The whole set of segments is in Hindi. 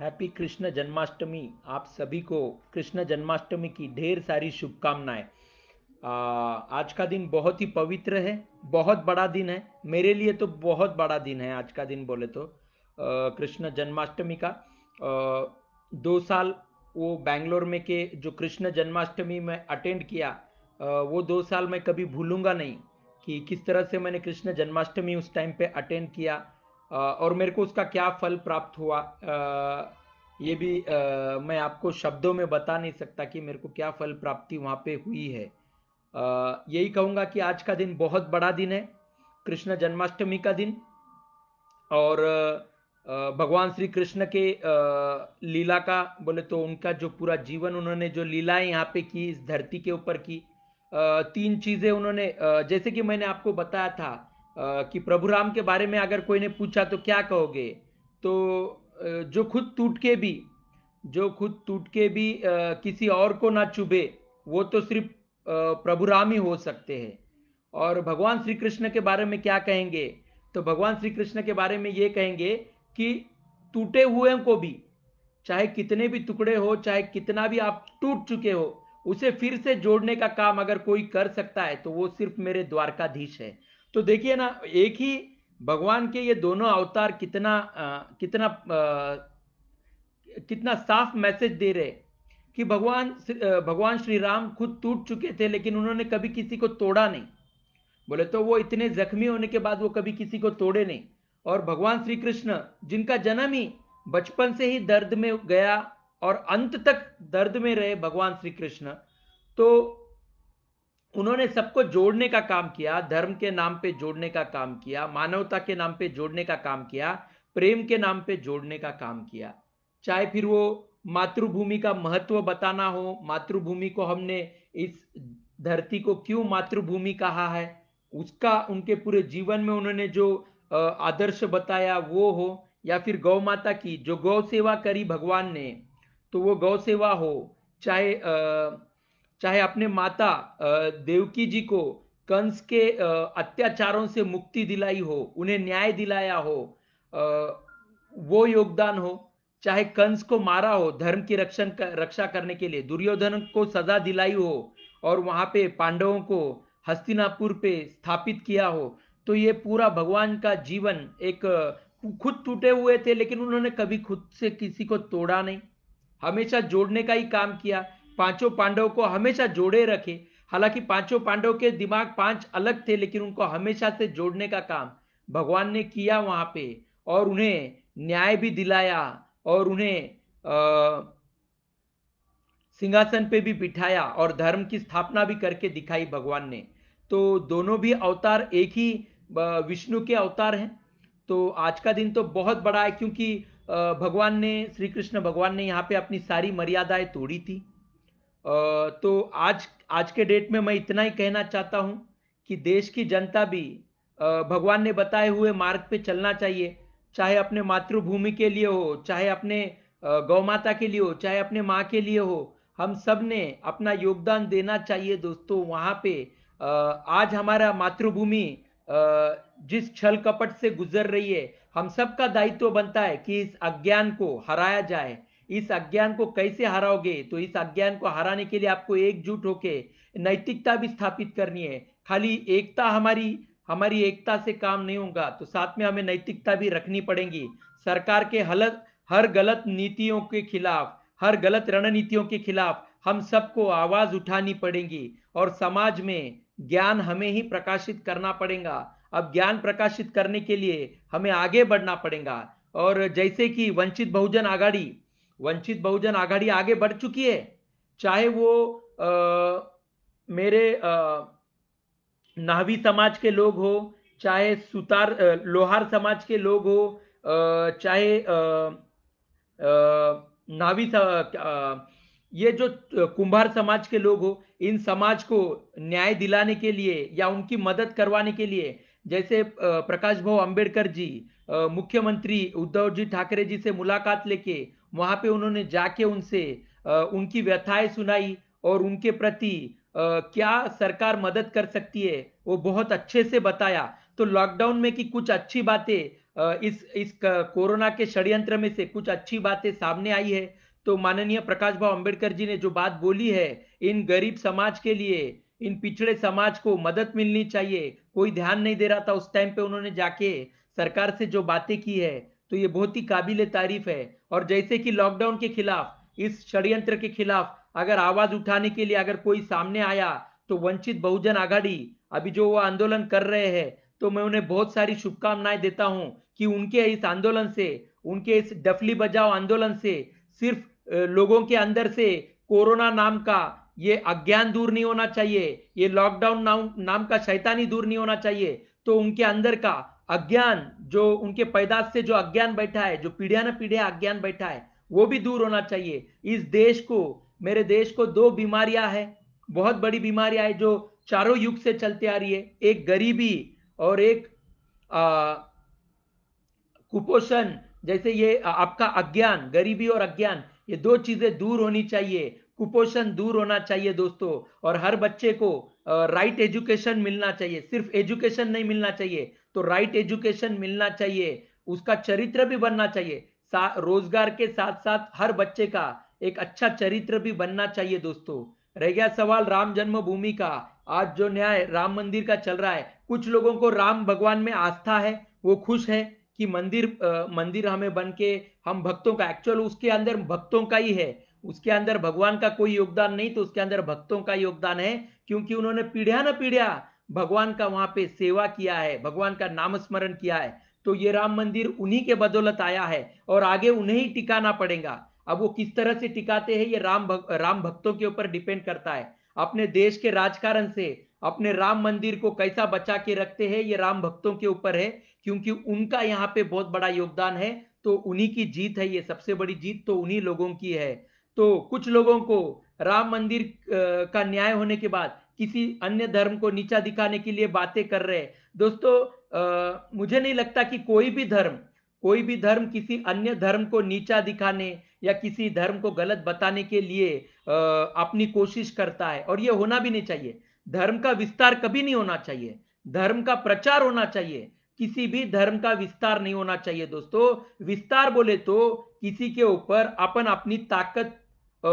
हैप्पी कृष्ण जन्माष्टमी आप सभी को कृष्ण जन्माष्टमी की ढेर सारी शुभकामनाएं आज का दिन बहुत ही पवित्र है बहुत बड़ा दिन है मेरे लिए तो बहुत बड़ा दिन है आज का दिन बोले तो कृष्ण जन्माष्टमी का आ, दो साल वो बैंगलोर में के जो कृष्ण जन्माष्टमी में अटेंड किया आ, वो दो साल मैं कभी भूलूंगा नहीं कि किस तरह से मैंने कृष्ण जन्माष्टमी उस टाइम पे अटेंड किया और मेरे को उसका क्या फल प्राप्त हुआ ये भी मैं आपको शब्दों में बता नहीं सकता कि मेरे को क्या फल प्राप्ति वहाँ पे हुई है यही कहूँगा कि आज का दिन बहुत बड़ा दिन है कृष्ण जन्माष्टमी का दिन और भगवान श्री कृष्ण के लीला का बोले तो उनका जो पूरा जीवन उन्होंने जो लीलाएं यहाँ पे की इस धरती के ऊपर की तीन चीज़ें उन्होंने जैसे कि मैंने आपको बताया था कि प्रभु राम के बारे में अगर कोई ने पूछा तो क्या कहोगे तो जो खुद टूट के भी जो खुद टूट के भी किसी और को ना चुभे वो तो सिर्फ प्रभु राम ही हो सकते हैं और भगवान श्री कृष्ण के बारे में क्या कहेंगे तो भगवान श्री कृष्ण के बारे में ये कहेंगे कि टूटे हुए को भी चाहे कितने भी टुकड़े हो चाहे कितना भी आप टूट चुके हो उसे फिर से जोड़ने का काम अगर कोई कर सकता है तो वो सिर्फ मेरे द्वारकाधीश है तो देखिए ना एक ही भगवान के ये दोनों अवतार कितना आ, कितना आ, कितना साफ मैसेज दे रहे कि भगवान भगवान श्री राम खुद टूट चुके थे लेकिन उन्होंने कभी किसी को तोड़ा नहीं बोले तो वो इतने जख्मी होने के बाद वो कभी किसी को तोड़े नहीं और भगवान श्री कृष्ण जिनका जन्म ही बचपन से ही दर्द में गया और अंत तक दर्द में रहे भगवान श्री कृष्ण तो उन्होंने सबको जोड़ने का काम किया धर्म के नाम पे जोड़ने का काम किया मानवता के नाम पे जोड़ने का काम किया प्रेम के नाम पे जोड़ने का काम किया चाहे फिर वो मातृभूमि का महत्व बताना हो मातृभूमि को हमने इस धरती को क्यों मातृभूमि कहा है उसका उनके पूरे जीवन में उन्होंने जो आदर्श बताया वो हो या फिर गौ माता की जो गौ सेवा करी भगवान ने तो वो गौ सेवा हो चाहे चाहे अपने माता देवकी जी को कंस के अत्याचारों से मुक्ति दिलाई हो उन्हें न्याय दिलाया हो वो योगदान हो चाहे कंस को मारा हो धर्म की रक्षण रक्षा करने के लिए दुर्योधन को सजा दिलाई हो और वहां पे पांडवों को हस्तिनापुर पे स्थापित किया हो तो ये पूरा भगवान का जीवन एक खुद टूटे हुए थे लेकिन उन्होंने कभी खुद से किसी को तोड़ा नहीं हमेशा जोड़ने का ही काम किया पांचों पांडव को हमेशा जोड़े रखे हालांकि पांचों पांडव के दिमाग पांच अलग थे लेकिन उनको हमेशा से जोड़ने का काम भगवान ने किया वहां पे और उन्हें न्याय भी दिलाया और उन्हें सिंहासन पे भी बिठाया और धर्म की स्थापना भी करके दिखाई भगवान ने तो दोनों भी अवतार एक ही विष्णु के अवतार हैं तो आज का दिन तो बहुत बड़ा है क्योंकि भगवान ने श्री कृष्ण भगवान ने यहाँ पे अपनी सारी मर्यादाएं तोड़ी थी तो आज आज के डेट में मैं इतना ही कहना चाहता हूं कि देश की जनता भी भगवान ने बताए हुए मार्ग पे चलना चाहिए चाहे अपने मातृभूमि के लिए हो चाहे अपने गौ माता के लिए हो चाहे अपने माँ के लिए हो हम सब ने अपना योगदान देना चाहिए दोस्तों वहाँ पे आज हमारा मातृभूमि जिस छल कपट से गुजर रही है हम सब का दायित्व बनता है कि इस अज्ञान को हराया जाए इस अज्ञान को कैसे हराओगे तो इस अज्ञान को हराने के लिए आपको एकजुट होके नैतिकता भी स्थापित करनी है खाली एकता हमारी हमारी एकता से काम नहीं होगा तो साथ में हमें नैतिकता भी रखनी पड़ेगी सरकार के हलत हर गलत नीतियों के खिलाफ हर गलत रणनीतियों के खिलाफ हम सबको आवाज उठानी पड़ेगी और समाज में ज्ञान हमें ही प्रकाशित करना पड़ेगा अब ज्ञान प्रकाशित करने के लिए हमें आगे बढ़ना पड़ेगा और जैसे कि वंचित बहुजन आघाड़ी वंचित बहुजन आघाड़ी आगे बढ़ चुकी है चाहे वो आ, मेरे नाहवी समाज के लोग हो चाहे सुतार लोहार समाज के लोग हो चाहे नावी ये जो कुंभार समाज के लोग हो इन समाज को न्याय दिलाने के लिए या उनकी मदद करवाने के लिए जैसे प्रकाश भाव अंबेडकर जी मुख्यमंत्री उद्धव जी ठाकरे जी से मुलाकात लेके वहां पे उन्होंने जाके उनसे उनकी व्यथाएं सुनाई और उनके प्रति क्या सरकार मदद कर सकती है वो बहुत अच्छे से बताया तो लॉकडाउन में की कुछ अच्छी बातें इस इस कोरोना के षड्यंत्र में से कुछ अच्छी बातें सामने आई है तो माननीय प्रकाश भाव अंबेडकर जी ने जो बात बोली है इन गरीब समाज के लिए इन पिछड़े समाज को मदद मिलनी चाहिए कोई ध्यान नहीं दे रहा था उस टाइम पे उन्होंने जाके सरकार से जो बातें की है तो ये बहुत ही काबिल तारीफ है और जैसे कि लॉकडाउन के खिलाफ इस षड्यंत्र के खिलाफ अगर आवाज उठाने के लिए अगर कोई सामने आया तो वंचित बहुजन आघाड़ी अभी जो वो आंदोलन कर रहे हैं तो मैं उन्हें बहुत सारी शुभकामनाएं देता हूँ कि उनके इस आंदोलन से उनके इस डफली बजाओ आंदोलन से सिर्फ लोगों के अंदर से कोरोना नाम का ये अज्ञान दूर नहीं होना चाहिए ये लॉकडाउन नाम, नाम का शैतानी दूर नहीं होना चाहिए तो उनके अंदर का अज्ञान जो उनके पैदा से जो अज्ञान बैठा है जो पीढ़िया न पीढ़िया अज्ञान बैठा है वो भी दूर होना चाहिए इस देश को मेरे देश को दो बीमारियां हैं बहुत बड़ी बीमारियां है जो चारों युग से चलती आ रही है एक गरीबी और एक कुपोषण जैसे ये आपका अज्ञान गरीबी और अज्ञान ये दो चीजें दूर होनी चाहिए कुपोषण दूर होना चाहिए दोस्तों और हर बच्चे को राइट एजुकेशन मिलना चाहिए सिर्फ एजुकेशन नहीं मिलना चाहिए तो राइट एजुकेशन मिलना चाहिए उसका चरित्र भी बनना चाहिए रोजगार के साथ साथ हर बच्चे का एक अच्छा चरित्र भी बनना चाहिए दोस्तों रह गया सवाल राम जन्मभूमि का आज जो न्याय राम मंदिर का चल रहा है कुछ लोगों को राम भगवान में आस्था है वो खुश है कि मंदिर आ, मंदिर हमें बन के हम भक्तों का एक्चुअल उसके अंदर भक्तों का ही है उसके अंदर भगवान का कोई योगदान नहीं तो उसके अंदर भक्तों का योगदान है क्योंकि उन्होंने पीढ़िया ना पीढ़िया भगवान का वहां पे सेवा किया है भगवान का नाम स्मरण किया है तो ये राम मंदिर उन्हीं के बदौलत आया है और आगे उन्हें ही टिकाना पड़ेगा अब वो किस तरह से टिकाते हैं ये राम भग, राम भक्तों के ऊपर डिपेंड करता है अपने देश के राजकारण से अपने राम मंदिर को कैसा बचा के रखते हैं ये राम भक्तों के ऊपर है क्योंकि उनका यहाँ पे बहुत बड़ा योगदान है तो उन्हीं की जीत है ये सबसे बड़ी जीत तो उन्हीं लोगों की है तो कुछ लोगों को राम मंदिर का न्याय होने के बाद किसी अन्य धर्म को नीचा दिखाने के लिए बातें कर रहे हैं दोस्तों आ, मुझे नहीं लगता कि कोई भी धर्म कोई भी धर्म किसी अन्य धर्म को नीचा दिखाने या किसी धर्म को गलत बताने के लिए आ, अपनी कोशिश करता है और यह होना भी नहीं चाहिए धर्म का विस्तार कभी नहीं होना चाहिए धर्म का प्रचार होना चाहिए किसी भी धर्म का विस्तार नहीं होना चाहिए दोस्तों विस्तार बोले तो किसी के ऊपर अपन अपनी ताकत आ,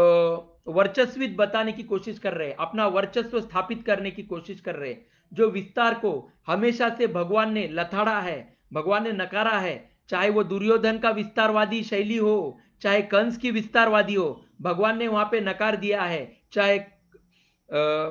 वर्चस्वित बताने की कोशिश कर रहे हैं अपना वर्चस्व स्थापित करने की कोशिश कर रहे जो विस्तार को हमेशा से भगवान ने लथाड़ा है भगवान ने नकारा है चाहे वो दुर्योधन का विस्तारवादी शैली हो चाहे कंस की विस्तारवादी हो भगवान ने वहां पे नकार दिया है चाहे आ,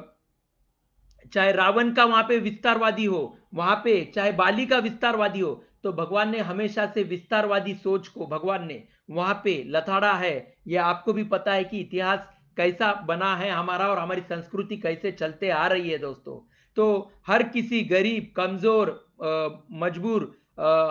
चाहे रावण का वहां पे विस्तारवादी हो वहां पे चाहे बाली का विस्तारवादी हो तो भगवान ने हमेशा से विस्तारवादी सोच को भगवान ने वहां पे लथाड़ा है यह आपको भी पता है कि इतिहास कैसा बना है हमारा और हमारी संस्कृति कैसे चलते आ रही है दोस्तों तो हर किसी गरीब कमजोर मजबूर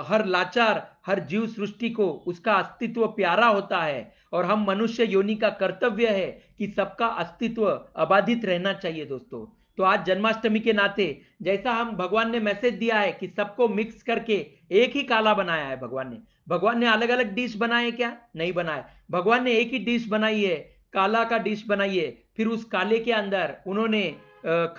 हर लाचार हर जीव सृष्टि को उसका अस्तित्व प्यारा होता है और हम मनुष्य योनि का कर्तव्य है कि सबका अस्तित्व अबाधित रहना चाहिए दोस्तों तो आज जन्माष्टमी के नाते जैसा हम भगवान ने मैसेज दिया है कि सबको मिक्स करके एक ही काला बनाया है भगवान ने भगवान ने अलग अलग डिश बनाए क्या नहीं बनाए भगवान ने एक ही डिश बनाई है काला का डिश बनाइए फिर उस काले के अंदर उन्होंने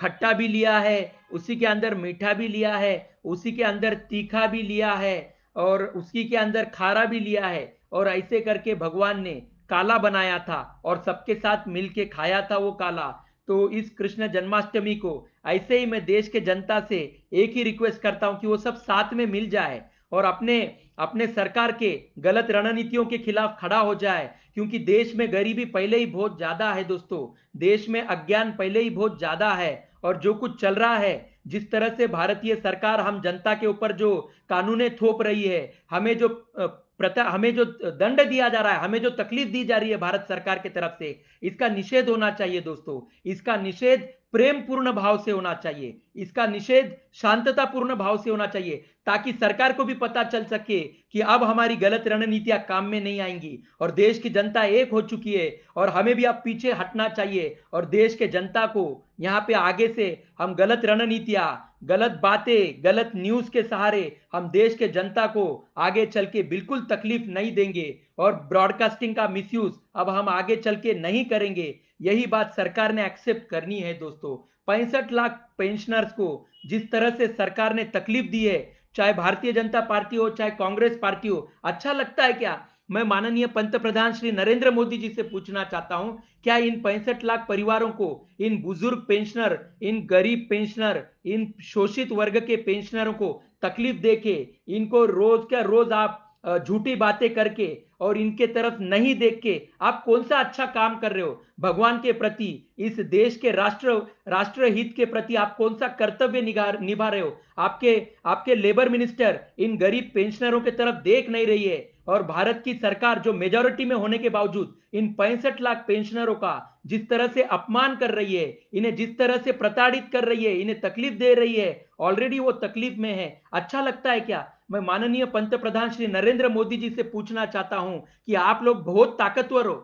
खट्टा भी लिया है उसी के अंदर मीठा भी लिया है उसी के अंदर तीखा भी लिया है और उसी के अंदर खारा भी लिया है और ऐसे करके भगवान ने काला बनाया था और सबके साथ मिलके खाया था वो काला तो इस कृष्ण जन्माष्टमी को ऐसे ही मैं देश के जनता से एक ही रिक्वेस्ट करता हूँ कि वो सब साथ में मिल जाए और अपने अपने सरकार के गलत रणनीतियों के खिलाफ खड़ा हो जाए क्योंकि देश में गरीबी पहले ही बहुत ज्यादा है दोस्तों देश में अज्ञान पहले ही बहुत ज्यादा है और जो कुछ चल रहा है जिस तरह से भारतीय सरकार हम जनता के ऊपर जो कानूने थोप रही है हमें जो प्रता हमें जो दंड दिया जा रहा है हमें जो तकलीफ दी जा रही है भारत सरकार की तरफ से इसका निषेध होना चाहिए दोस्तों इसका निषेध प्रेम पूर्ण भाव से होना चाहिए इसका निषेध शांतता पूर्ण भाव से होना चाहिए ताकि सरकार को भी पता चल सके कि अब हमारी गलत रणनीतियां काम में नहीं आएंगी और देश की जनता एक हो चुकी है और हमें भी अब पीछे हटना चाहिए और देश के जनता को यहाँ पे आगे से हम गलत रणनीतियां गलत बातें गलत न्यूज के सहारे हम देश के जनता को आगे चल के बिल्कुल तकलीफ नहीं देंगे और ब्रॉडकास्टिंग का मिसयूज अब हम आगे चल के नहीं करेंगे यही बात सरकार ने एक्सेप्ट करनी है दोस्तों पैंसठ लाख पेंशनर्स को जिस तरह से सरकार ने तकलीफ दी है चाहे भारतीय जनता पार्टी हो चाहे कांग्रेस पार्टी हो अच्छा लगता है क्या मैं माननीय पंतप्रधान श्री नरेंद्र मोदी जी से पूछना चाहता हूं क्या इन पैंसठ लाख परिवारों को इन बुजुर्ग पेंशनर इन गरीब पेंशनर इन शोषित वर्ग के पेंशनरों को तकलीफ देके इनको रोज क्या रोज आप झूठी बातें करके और इनके तरफ नहीं देख के आप कौन सा अच्छा काम कर रहे हो भगवान के प्रति इस देश के राष्ट्र राष्ट्र हित के प्रति आप कौन सा कर्तव्य निभा रहे हो आपके आपके लेबर मिनिस्टर इन गरीब पेंशनरों के तरफ देख नहीं रही है और भारत की सरकार जो मेजोरिटी में होने के बावजूद इन पैंसठ लाख पेंशनरों का जिस तरह से अपमान कर रही है इन्हें जिस तरह से प्रताड़ित कर रही है इन्हें तकलीफ दे रही है ऑलरेडी वो तकलीफ में है अच्छा लगता है क्या मैं माननीय पंतप्रधान श्री नरेंद्र मोदी जी से पूछना चाहता हूं कि आप लोग बहुत ताकतवर हो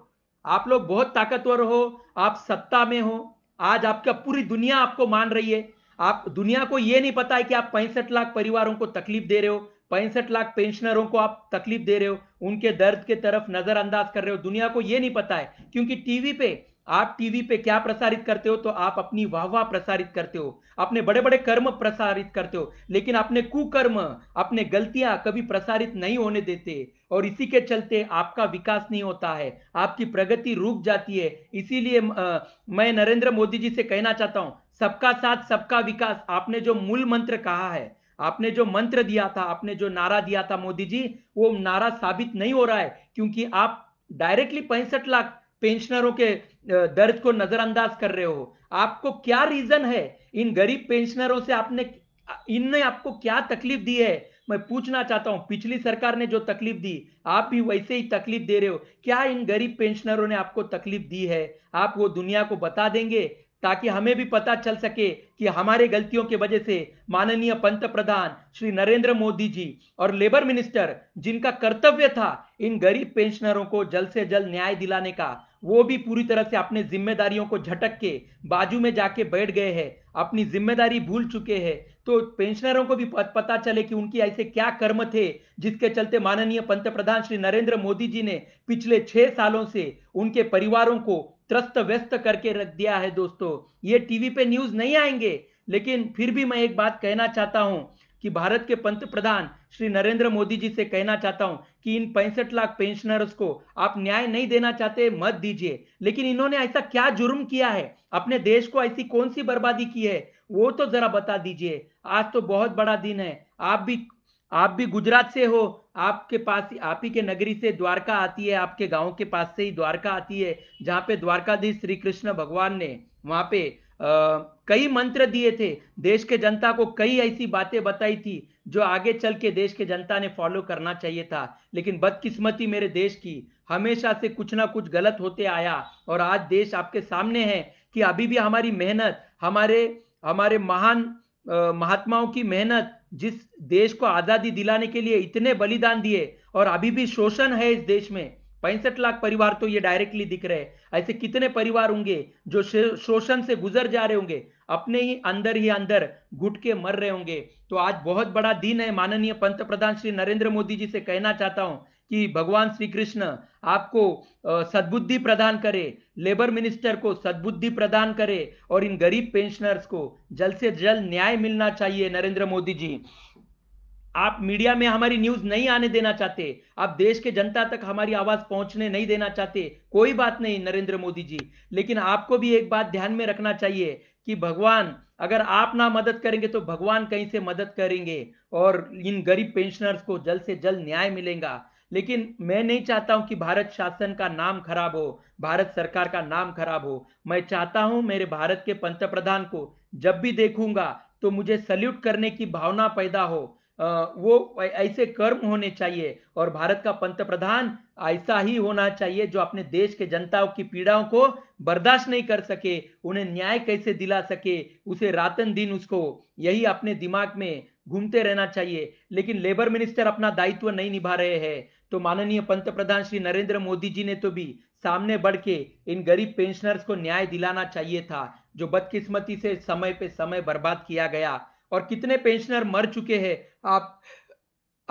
आप लोग बहुत ताकतवर हो आप सत्ता में हो आज आपका पूरी दुनिया आपको मान रही है आप दुनिया को यह नहीं पता है कि आप पैंसठ लाख परिवारों को तकलीफ दे रहे हो पैंसठ लाख पेंशनरों को आप तकलीफ दे रहे हो उनके दर्द के तरफ नजरअंदाज कर रहे हो दुनिया को यह नहीं पता है क्योंकि टीवी पे आप टीवी पे क्या प्रसारित करते हो तो आप अपनी वाह वाह प्रसारित करते हो अपने बड़े बड़े कर्म प्रसारित करते हो लेकिन अपने कुकर्म अपने गलतियां कभी प्रसारित नहीं होने देते और इसी के चलते आपका विकास नहीं होता है आपकी प्रगति रुक जाती है इसीलिए मैं नरेंद्र मोदी जी से कहना चाहता हूं सबका साथ सबका विकास आपने जो मूल मंत्र कहा है आपने जो मंत्र दिया था आपने जो नारा दिया था मोदी जी वो नारा साबित नहीं हो रहा है क्योंकि आप डायरेक्टली पैंसठ लाख पेंशनरों के दर्द को नजरअंदाज कर रहे हो आपको क्या रीजन है इन गरीब पेंशनरों से आपने इनने आपको क्या तकलीफ दी है मैं पूछना चाहता हूं पिछली सरकार ने जो तकलीफ दी आप भी वैसे ही तकलीफ दे रहे हो क्या इन गरीब पेंशनरों ने आपको तकलीफ दी है आप वो दुनिया को बता देंगे ताकि हमें भी पता चल सके कि हमारे गलतियों के वजह से माननीय पंत प्रधान श्री नरेंद्र मोदी जी और लेबर मिनिस्टर जिनका कर्तव्य था इन गरीब पेंशनरों को जल्द से जल्द न्याय दिलाने का वो भी पूरी तरह से अपने जिम्मेदारियों को झटक के बाजू में जाके बैठ गए हैं अपनी जिम्मेदारी भूल चुके हैं तो पेंशनरों को भी पता चले कि उनकी ऐसे क्या कर्म थे जिसके चलते माननीय पंत प्रधान श्री नरेंद्र मोदी जी ने पिछले छह सालों से उनके परिवारों को त्रस्त व्यस्त करके रख दिया है दोस्तों ये टीवी पे न्यूज नहीं आएंगे लेकिन फिर भी मैं एक बात कहना चाहता हूं कि भारत के पंत प्रधान श्री नरेंद्र मोदी जी से कहना चाहता हूं कि इन पैंसठ लाख पेंशनर्स को आप न्याय नहीं देना चाहते मत दीजिए लेकिन इन्होंने ऐसा क्या जुर्म किया है अपने देश को ऐसी कौन सी बर्बादी की है वो तो जरा बता दीजिए आज तो बहुत बड़ा दिन है आप भी आप भी गुजरात से हो आपके पास आप ही के नगरी से द्वारका आती है आपके गांव के पास से ही द्वारका आती है जहाँ पे द्वारकाधीश श्री कृष्ण भगवान ने वहां पे कई मंत्र दिए थे देश के जनता को कई ऐसी बातें बताई थी जो आगे चल के देश के जनता ने फॉलो करना चाहिए था लेकिन बदकिस्मती मेरे देश की हमेशा से कुछ ना कुछ गलत होते आया और आज देश आपके सामने है कि अभी भी हमारी मेहनत हमारे हमारे महान महात्माओं की मेहनत जिस देश को आजादी दिलाने के लिए इतने बलिदान दिए और अभी भी शोषण है इस देश में पैंसठ लाख परिवार तो ये डायरेक्टली दिख रहे हैं ऐसे कितने परिवार होंगे जो शोषण से गुजर जा रहे होंगे अपने ही अंदर ही अंदर घुट के मर रहे होंगे तो आज बहुत बड़ा दिन है माननीय पंत प्रधान श्री नरेंद्र मोदी जी से कहना चाहता हूं कि भगवान श्री कृष्ण आपको सद्बुद्धि प्रदान करे लेबर मिनिस्टर को सद्बुद्धि प्रदान करे और इन गरीब पेंशनर्स को जल्द से जल्द न्याय मिलना चाहिए नरेंद्र मोदी जी आप मीडिया में हमारी न्यूज नहीं आने देना चाहते आप देश के जनता तक हमारी आवाज पहुंचने नहीं देना चाहते कोई बात नहीं नरेंद्र मोदी जी लेकिन आपको भी एक बात ध्यान में रखना चाहिए कि भगवान अगर आप ना मदद करेंगे तो भगवान कहीं से मदद करेंगे और इन गरीब पेंशनर्स को जल्द से जल्द न्याय मिलेगा लेकिन मैं नहीं चाहता हूं कि भारत शासन का नाम खराब हो भारत सरकार का नाम खराब हो मैं चाहता हूं मेरे भारत के पंत प्रधान को जब भी देखूंगा तो मुझे सल्यूट करने की भावना पैदा हो वो ऐसे कर्म होने चाहिए और भारत का पंत प्रधान ऐसा ही होना चाहिए जो अपने देश के जनताओं की पीड़ाओं को बर्दाश्त नहीं कर सके उन्हें न्याय कैसे दिला सके उसे रातन दिन उसको यही अपने दिमाग में घूमते रहना चाहिए लेकिन लेबर मिनिस्टर अपना दायित्व नहीं निभा रहे हैं तो माननीय पंत प्रधान श्री नरेंद्र मोदी जी ने तो भी सामने बढ़ के इन गरीब पेंशनर्स को न्याय दिलाना चाहिए था जो बदकिस्मती से समय पे समय बर्बाद किया गया और कितने पेंशनर मर चुके हैं आप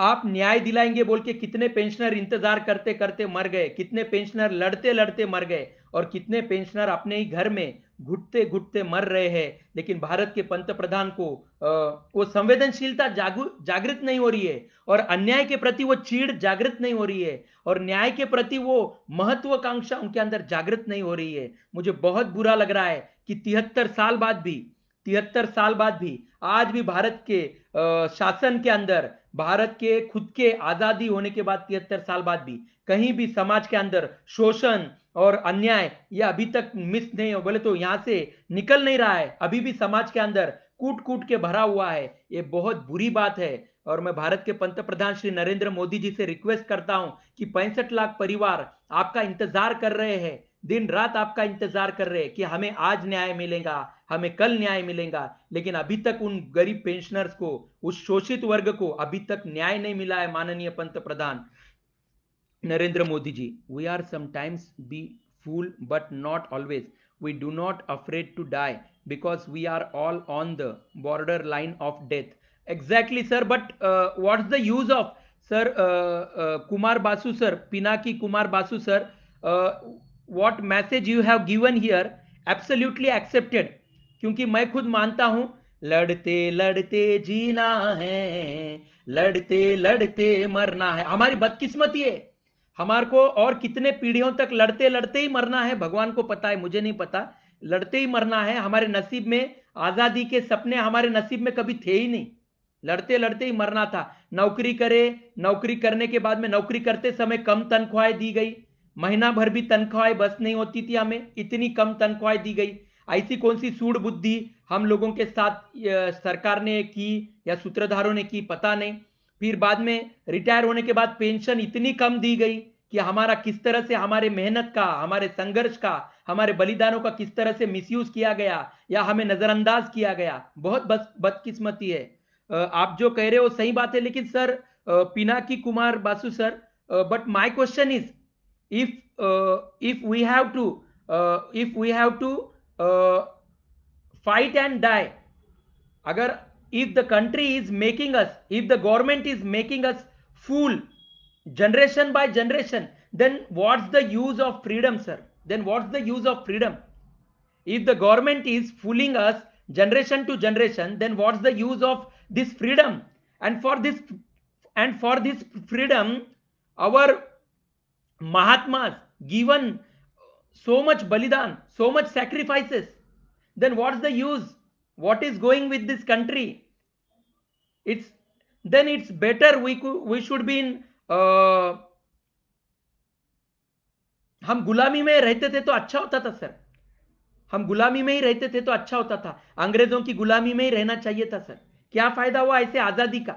आप न्याय दिलाएंगे बोल के कितने पेंशनर इंतजार करते करते मर गए कितने पेंशनर लड़ते लड़ते मर गए और कितने पेंशनर अपने ही घर में घुटते घुटते मर रहे हैं लेकिन भारत के पंत प्रधान को आ, वो संवेदनशीलता जागृत नहीं हो रही है और अन्याय के प्रति वो चीड़ जागृत नहीं हो रही है और न्याय के प्रति वो महत्वाकांक्षा उनके अंदर जागृत नहीं हो रही है मुझे बहुत बुरा लग रहा है कि तिहत्तर साल बाद भी तिहत्तर साल बाद भी आज भी भारत के शासन के अंदर भारत के खुद के आजादी होने के बाद तिहत्तर साल बाद भी कहीं भी समाज के अंदर शोषण और अन्याय यह अभी तक मिस नहीं हो बोले तो यहाँ से निकल नहीं रहा है अभी भी समाज के अंदर कूट कूट के भरा हुआ है ये बहुत बुरी बात है और मैं भारत के पंत प्रधान श्री नरेंद्र मोदी जी से रिक्वेस्ट करता हूं कि पैंसठ लाख परिवार आपका इंतजार कर रहे हैं दिन रात आपका इंतजार कर रहे हैं कि हमें आज न्याय मिलेगा हमें कल न्याय मिलेगा लेकिन अभी तक उन गरीब पेंशनर्स को उस शोषित वर्ग को अभी तक न्याय नहीं मिला है माननीय पंत प्रधान Narendra Modi ji we are sometimes be fool but not always we do not afraid to die because we are all on the border line of death exactly sir but what the use of sir Kumar Basu sir Pinaki Kumar Basu sir what message you have given here absolutely accepted क्योंकि मैं खुद मानता हूं लड़ते लड़ते जीना है लड़ते लड़ते मरना है हमारी बदकिस्मती है हमारे को और कितने पीढ़ियों तक लड़ते लड़ते ही मरना है भगवान को पता है मुझे नहीं पता लड़ते ही मरना है हमारे नसीब में आजादी के सपने हमारे नसीब में कभी थे ही नहीं लड़ते लड़ते ही मरना था नौकरी करे नौकरी करने के बाद में नौकरी करते समय कम तनख्वाहें दी गई महीना भर भी तनख्वाहें बस नहीं होती थी हमें इतनी कम तनख्वाहें दी गई ऐसी कौन सी सूढ़ बुद्धि हम लोगों के साथ सरकार ने की या सूत्रधारों ने की पता नहीं फिर बाद में रिटायर होने के बाद पेंशन इतनी कम दी गई कि हमारा किस तरह से हमारे मेहनत का हमारे संघर्ष का हमारे बलिदानों का किस तरह से मिसयूज किया गया या हमें नजरअंदाज किया गया बहुत बस बदकिस्मती है आप जो कह रहे हो सही बात है लेकिन sir Pinaki Kumar Basu sir but my question is if uh, if we have to uh, if we have to uh, fight and die agar if the country is making us if the government is making us fool generation by generation then what's the use of freedom sir then what's the use of freedom if the government is fooling us generation to generation then what's the use of this freedom and for this and for this freedom our Mahatma given so much बलिदान so much sacrifices then what is the use what is going with this country it's then it's better we we should be in हम गुलामी में रहते थे तो अच्छा होता था सर हम गुलामी में ही रहते थे तो अच्छा होता था अंग्रेजों की गुलामी में ही रहना चाहिए था सर क्या फायदा हुआ ऐसे आजादी का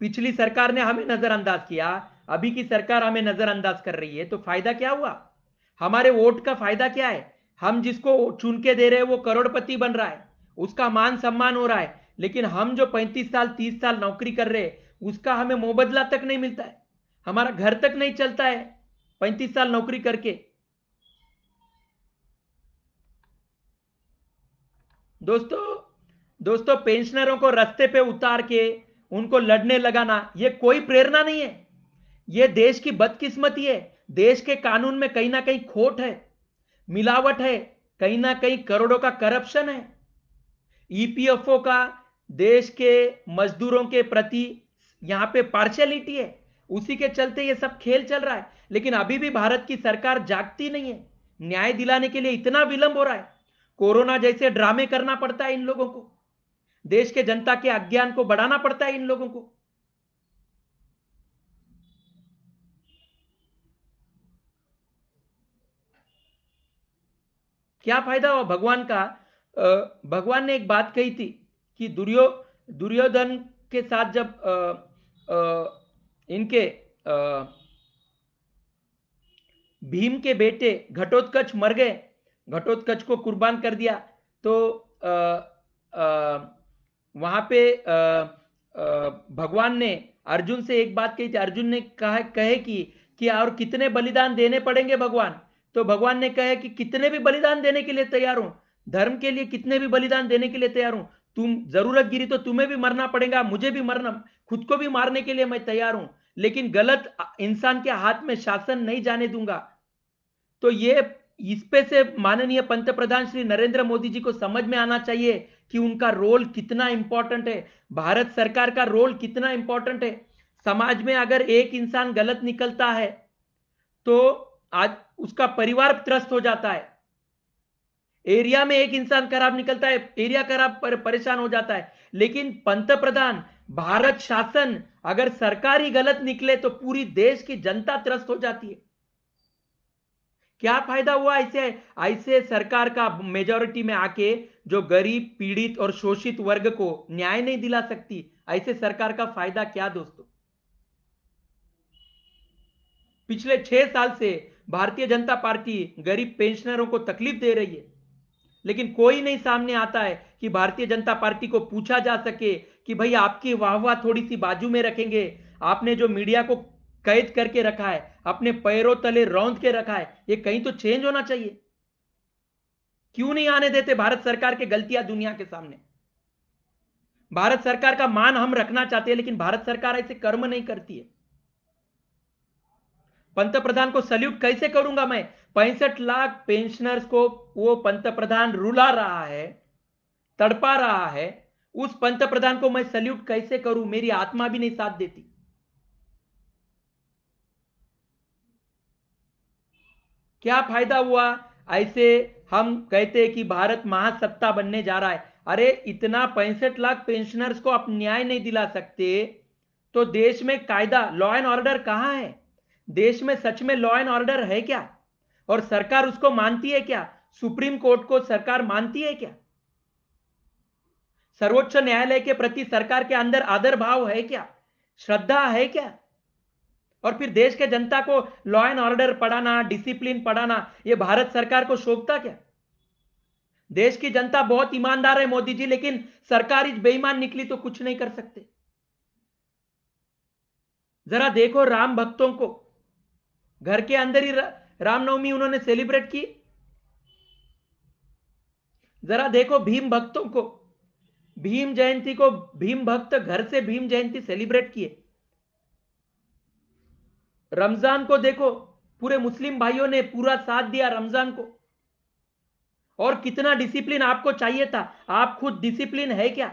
पिछली सरकार ने हमें नजरअंदाज किया अभी की सरकार हमें नजरअंदाज कर रही है तो फायदा क्या हुआ हमारे वोट का फायदा क्या है हम जिसको चुन के दे रहे हैं वो करोड़पति बन रहा है उसका मान सम्मान हो रहा है लेकिन हम जो 35 साल 30 साल नौकरी कर रहे हैं उसका हमें मोबदला तक नहीं मिलता है हमारा घर तक नहीं चलता है 35 साल नौकरी करके दोस्तों दोस्तों पेंशनरों को रस्ते पे उतार के उनको लड़ने लगाना ये कोई प्रेरणा नहीं है ये देश की बदकिस्मती है देश के कानून में कहीं ना कहीं खोट है मिलावट है कहीं ना कहीं करोड़ों का करप्शन है ईपीएफओ e का देश के मजदूरों के प्रति यहां पे पार्शलिटी है उसी के चलते ये सब खेल चल रहा है लेकिन अभी भी भारत की सरकार जागती नहीं है न्याय दिलाने के लिए इतना विलंब हो रहा है कोरोना जैसे ड्रामे करना पड़ता है इन लोगों को देश के जनता के अज्ञान को बढ़ाना पड़ता है इन लोगों को क्या फायदा हुआ भगवान का भगवान ने एक बात कही थी कि दुर्यो दुर्योधन के साथ जब आ, आ, इनके आ, भीम के बेटे घटोत्कच मर गए घटोत्कच को कुर्बान कर दिया तो आ, आ, वहां पे आ, आ, भगवान ने अर्जुन से एक बात कही थी अर्जुन ने कहा कहे कि कि और कितने बलिदान देने पड़ेंगे भगवान तो भगवान ने कहा कि कितने भी बलिदान देने के लिए तैयार हूं धर्म के लिए कितने भी बलिदान देने के लिए तैयार हूं तुम जरूरत गिरी तो तुम्हें भी मरना पड़ेगा मुझे भी मरना खुद को भी मारने के लिए मैं तैयार हूं लेकिन गलत इंसान के हाथ में शासन नहीं जाने दूंगा तो ये इस पे से माननीय पंत प्रधान श्री नरेंद्र मोदी जी को समझ में आना चाहिए कि उनका रोल कितना इंपॉर्टेंट है भारत सरकार का रोल कितना इंपॉर्टेंट है समाज में अगर एक इंसान गलत निकलता है तो आज उसका परिवार त्रस्त हो जाता है एरिया में एक इंसान खराब निकलता है एरिया खराब पर परेशान हो जाता है लेकिन पंत प्रधान भारत शासन अगर सरकार गलत निकले तो पूरी देश की जनता त्रस्त हो जाती है क्या फायदा हुआ ऐसे ऐसे सरकार का मेजोरिटी में आके जो गरीब पीड़ित और शोषित वर्ग को न्याय नहीं दिला सकती ऐसे सरकार का फायदा क्या दोस्तों पिछले छह साल से भारतीय जनता पार्टी गरीब पेंशनरों को तकलीफ दे रही है लेकिन कोई नहीं सामने आता है कि भारतीय जनता पार्टी को पूछा जा सके कि भाई आपकी वाह वाह थोड़ी सी बाजू में रखेंगे आपने जो मीडिया को कैद करके रखा है अपने पैरों तले रौंद के रखा है ये कहीं तो चेंज होना चाहिए क्यों नहीं आने देते भारत सरकार के गलतियां दुनिया के सामने भारत सरकार का मान हम रखना चाहते हैं लेकिन भारत सरकार ऐसे कर्म नहीं करती है पंतप्रधान को सल्यूट कैसे करूंगा मैं पैंसठ लाख पेंशनर्स को वो पंतप्रधान रुला रहा है तड़पा रहा है उस पंतप्रधान को मैं सल्यूट कैसे करूं मेरी आत्मा भी नहीं साथ देती क्या फायदा हुआ ऐसे हम कहते हैं कि भारत महासत्ता बनने जा रहा है अरे इतना पैंसठ लाख पेंशनर्स को आप न्याय नहीं दिला सकते तो देश में कायदा लॉ एंड ऑर्डर कहां है देश में सच में लॉ एंड ऑर्डर है क्या और सरकार उसको मानती है क्या सुप्रीम कोर्ट को सरकार मानती है क्या सर्वोच्च न्यायालय के प्रति सरकार के अंदर आदर भाव है क्या श्रद्धा है क्या और फिर देश के जनता को लॉ एंड ऑर्डर पढ़ाना डिसिप्लिन पढ़ाना यह भारत सरकार को शोभता क्या देश की जनता बहुत ईमानदार है मोदी जी लेकिन सरकार इस बेईमान निकली तो कुछ नहीं कर सकते जरा देखो राम भक्तों को घर के अंदर ही रामनवमी उन्होंने सेलिब्रेट की जरा देखो भीम भक्तों को भीम जयंती को भीम भक्त घर से भीम जयंती सेलिब्रेट किए रमजान को देखो पूरे मुस्लिम भाइयों ने पूरा साथ दिया रमजान को और कितना डिसिप्लिन आपको चाहिए था आप खुद डिसिप्लिन है क्या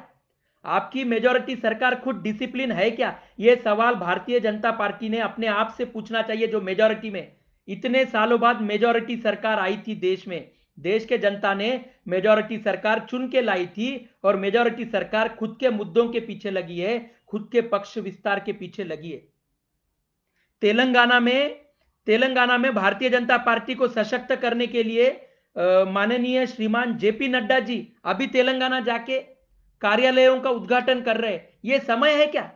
आपकी मेजोरिटी सरकार खुद डिसिप्लिन है क्या ये सवाल भारतीय जनता पार्टी ने अपने आप से पूछना चाहिए जो मेजोरिटी में इतने सालों बाद मेजोरिटी सरकार आई थी देश में देश के जनता ने मेजोरिटी सरकार चुन के लाई थी और मेजोरिटी सरकार खुद के मुद्दों के पीछे लगी है खुद के पक्ष विस्तार के पीछे लगी है तेलंगाना में तेलंगाना में भारतीय जनता पार्टी को सशक्त करने के लिए माननीय श्रीमान जेपी नड्डा जी अभी तेलंगाना जाके कार्यालयों का उद्घाटन कर रहे ये समय है क्या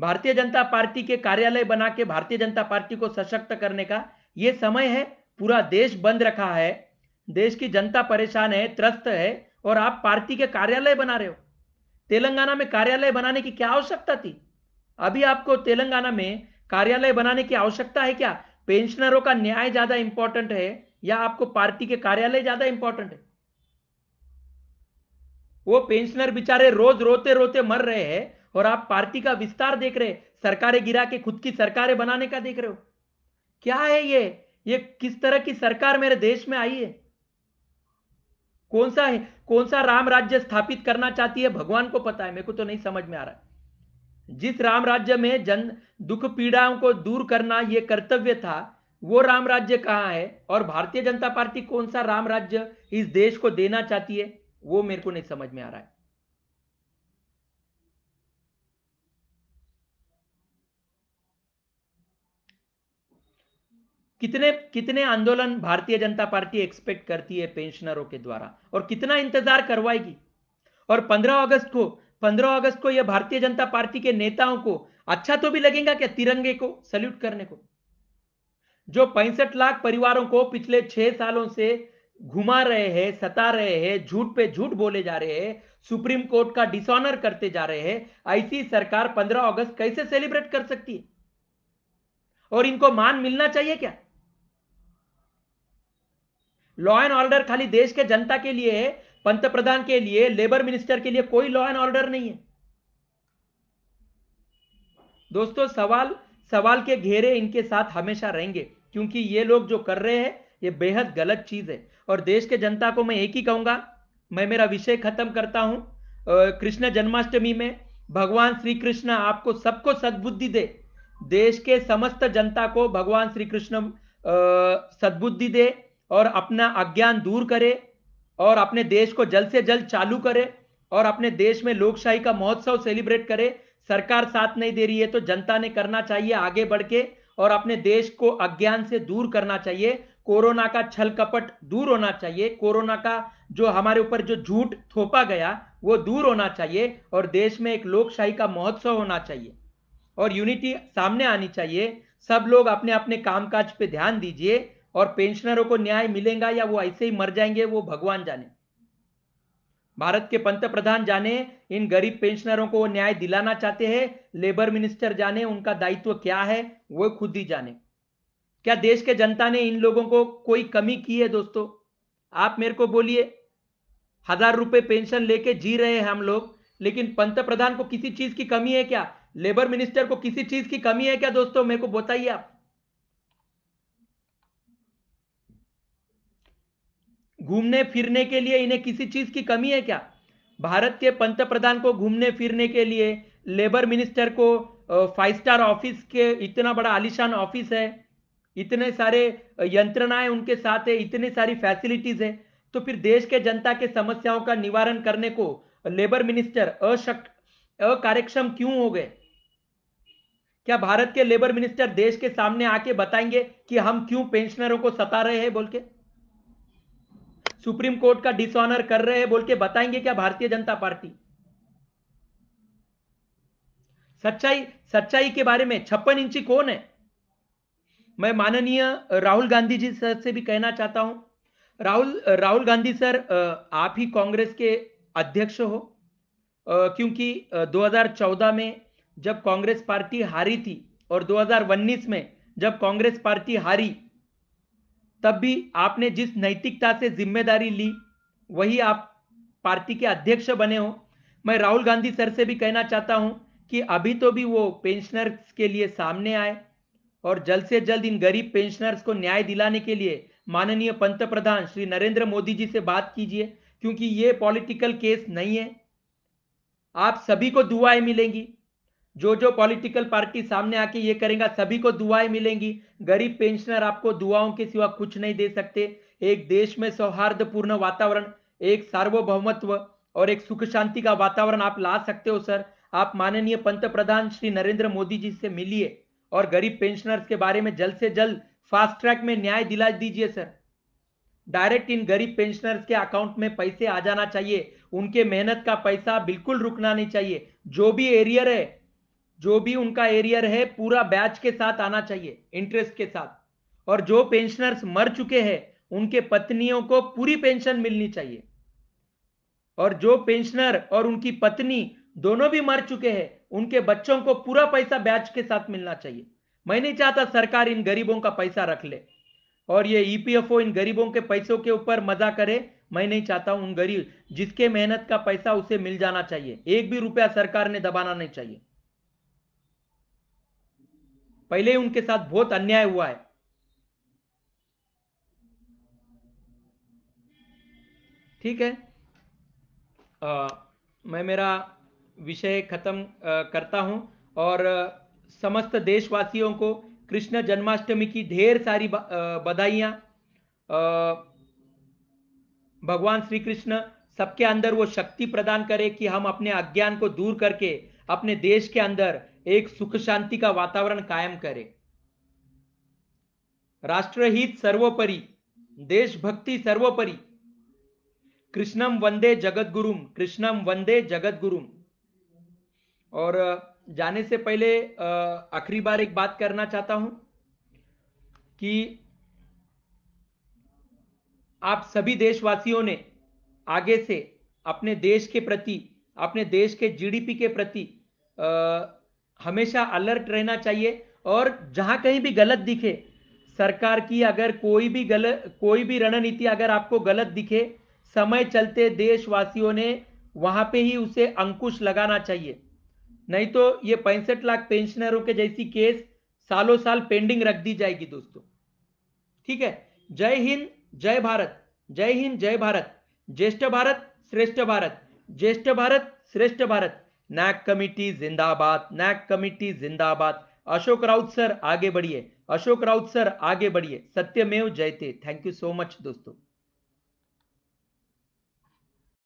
भारतीय जनता पार्टी के कार्यालय बना के भारतीय जनता पार्टी को सशक्त करने का ये समय है पूरा देश बंद रखा है देश की जनता परेशान है त्रस्त है और आप पार्टी के कार्यालय बना रहे हो तेलंगाना में कार्यालय बनाने की क्या आवश्यकता थी अभी आपको तेलंगाना में कार्यालय बनाने की आवश्यकता है क्या पेंशनरों का न्याय ज्यादा इंपॉर्टेंट है या आपको पार्टी के कार्यालय ज्यादा इंपॉर्टेंट है वो पेंशनर बेचारे रोज रोते रोते मर रहे हैं और आप पार्टी का विस्तार देख रहे सरकारें गिरा के खुद की सरकारें बनाने का देख रहे हो क्या है ये ये किस तरह की सरकार मेरे देश में आई है कौन सा है कौन सा राम राज्य स्थापित करना चाहती है भगवान को पता है मेरे को तो नहीं समझ में आ रहा जिस राम राज्य में जन दुख पीड़ाओं को दूर करना यह कर्तव्य था वो राम राज्य कहाँ है और भारतीय जनता पार्टी कौन सा राम राज्य इस देश को देना चाहती है वो मेरे को नहीं समझ में आ रहा है कितने कितने आंदोलन भारतीय जनता पार्टी एक्सपेक्ट करती है पेंशनरों के द्वारा और कितना इंतजार करवाएगी और 15 अगस्त को 15 अगस्त को यह भारतीय जनता पार्टी के नेताओं को अच्छा तो भी लगेगा क्या तिरंगे को सल्यूट करने को जो पैंसठ लाख परिवारों को पिछले छह सालों से घुमा रहे हैं सता रहे हैं झूठ पे झूठ बोले जा रहे हैं सुप्रीम कोर्ट का डिसऑनर करते जा रहे हैं ऐसी सरकार 15 अगस्त कैसे सेलिब्रेट कर सकती है और इनको मान मिलना चाहिए क्या लॉ एंड ऑर्डर खाली देश के जनता के लिए है पंतप्रधान के लिए लेबर मिनिस्टर के लिए कोई लॉ एंड ऑर्डर नहीं है दोस्तों सवाल सवाल के घेरे इनके साथ हमेशा रहेंगे क्योंकि ये लोग जो कर रहे हैं ये बेहद गलत चीज़ है और देश के जनता को मैं एक ही कहूंगा मैं मेरा विषय खत्म करता हूं कृष्ण जन्माष्टमी में भगवान श्री कृष्ण आपको सबको सद्बुद्धि दे देश के समस्त जनता को भगवान श्री कृष्ण सद्बुद्धि दे और अपना अज्ञान दूर करे और अपने देश को जल्द से जल्द चालू करे और अपने देश में लोकशाही का महोत्सव सेलिब्रेट करे सरकार साथ नहीं दे रही है तो जनता ने करना चाहिए आगे बढ़ के और अपने देश को अज्ञान से दूर करना चाहिए कोरोना का छल कपट दूर होना चाहिए कोरोना का जो हमारे ऊपर जो झूठ थोपा गया वो दूर होना चाहिए और देश में एक लोकशाही का महोत्सव होना चाहिए और यूनिटी सामने आनी चाहिए सब लोग अपने अपने कामकाज पे ध्यान दीजिए और पेंशनरों को न्याय मिलेगा या वो ऐसे ही मर जाएंगे वो भगवान जाने भारत के पंत प्रधान जाने इन गरीब पेंशनरों को न्याय दिलाना चाहते हैं लेबर मिनिस्टर जाने उनका दायित्व क्या है वो खुद ही जाने क्या देश के जनता ने इन लोगों को कोई कमी की है दोस्तों आप मेरे को बोलिए हजार रुपए पेंशन लेके जी रहे हैं हम लोग लेकिन पंत प्रधान को किसी चीज की कमी है क्या लेबर मिनिस्टर को किसी चीज की कमी है क्या दोस्तों मेरे को बताइए आप घूमने फिरने के लिए इन्हें किसी चीज की कमी है क्या भारत के पंत प्रधान को घूमने फिरने के लिए लेबर मिनिस्टर को फाइव स्टार ऑफिस के इतना बड़ा आलिशान ऑफिस है इतने सारे यंत्रणाएं उनके साथ है इतनी सारी फैसिलिटीज है तो फिर देश के जनता के समस्याओं का निवारण करने को लेबर मिनिस्टर अशक अकार्यक्षम क्यों हो गए क्या भारत के लेबर मिनिस्टर देश के सामने आके बताएंगे कि हम क्यों पेंशनरों को सता रहे हैं बोल के सुप्रीम कोर्ट का डिसऑनर कर रहे हैं बोल के बताएंगे क्या भारतीय जनता पार्टी सच्चाई सच्चाई के बारे में छप्पन इंची कौन है मैं माननीय राहुल गांधी जी सर से भी कहना चाहता हूं राहुल राहुल गांधी सर आप ही कांग्रेस के अध्यक्ष हो क्योंकि 2014 में जब कांग्रेस पार्टी हारी थी और 2019 में जब कांग्रेस पार्टी हारी तब भी आपने जिस नैतिकता से जिम्मेदारी ली वही आप पार्टी के अध्यक्ष बने हो मैं राहुल गांधी सर से भी कहना चाहता हूं कि अभी तो भी वो पेंशनर्स के लिए सामने आए और जल्द से जल्द इन गरीब पेंशनर्स को न्याय दिलाने के लिए माननीय पंत प्रधान श्री नरेंद्र मोदी जी से बात कीजिए क्योंकि ये पॉलिटिकल केस नहीं है आप सभी को दुआएं मिलेंगी जो जो पॉलिटिकल पार्टी सामने आके ये करेगा सभी को दुआएं मिलेंगी गरीब पेंशनर आपको दुआओं के सिवा कुछ नहीं दे सकते एक देश में सौहार्दपूर्ण वातावरण एक सार्वभौमत्व और एक सुख शांति का वातावरण आप ला सकते हो सर आप माननीय पंत प्रधान श्री नरेंद्र मोदी जी से मिलिए और गरीब पेंशनर्स के बारे में जल्द से जल्द फास्ट ट्रैक में न्याय दिला दीजिए सर डायरेक्ट इन गरीब पेंशनर्स के अकाउंट में पैसे आ जाना चाहिए उनके मेहनत का पैसा बिल्कुल रुकना नहीं चाहिए जो भी एरियर है जो भी उनका एरियर है पूरा बैच के साथ आना चाहिए इंटरेस्ट के साथ और जो पेंशनर्स मर चुके हैं उनके पत्नियों को पूरी पेंशन मिलनी चाहिए और जो पेंशनर और उनकी पत्नी दोनों भी मर चुके हैं उनके बच्चों को पूरा पैसा ब्याज के साथ मिलना चाहिए मैं नहीं चाहता सरकार इन गरीबों का पैसा रख ले और ये ईपीएफओ e इन गरीबों के पैसों के ऊपर मजा करे मैं नहीं चाहता उन गरीब जिसके मेहनत का पैसा उसे मिल जाना चाहिए एक भी रुपया सरकार ने दबाना नहीं चाहिए पहले ही उनके साथ बहुत अन्याय हुआ है ठीक है आ, मैं मेरा विषय खत्म करता हूं और समस्त देशवासियों को कृष्ण जन्माष्टमी की ढेर सारी बधाइयाँ भगवान श्री कृष्ण सबके अंदर वो शक्ति प्रदान करे कि हम अपने अज्ञान को दूर करके अपने देश के अंदर एक सुख शांति का वातावरण कायम करें राष्ट्रहित सर्वोपरि देशभक्ति सर्वोपरि कृष्णम वंदे जगत गुरुम कृष्णम वंदे जगत गुरुम और जाने से पहले आखिरी बार एक बात करना चाहता हूं कि आप सभी देशवासियों ने आगे से अपने देश के प्रति अपने देश के जीडीपी के प्रति आ, हमेशा अलर्ट रहना चाहिए और जहां कहीं भी गलत दिखे सरकार की अगर कोई भी गलत कोई भी रणनीति अगर आपको गलत दिखे समय चलते देशवासियों ने वहां पे ही उसे अंकुश लगाना चाहिए नहीं तो ये पैंसठ लाख पेंशनरों के जैसी केस सालों साल पेंडिंग रख दी जाएगी दोस्तों ठीक है जय हिंद जय भारत जय हिंद जय भारत ज्येष्ठ भारत श्रेष्ठ भारत ज्येष्ठ भारत श्रेष्ठ भारत नैक कमिटी जिंदाबाद नैक कमिटी जिंदाबाद अशोक राउत सर आगे बढ़िए अशोक राउत सर आगे बढ़िए सत्यमेव जयते थैंक यू सो मच दोस्तों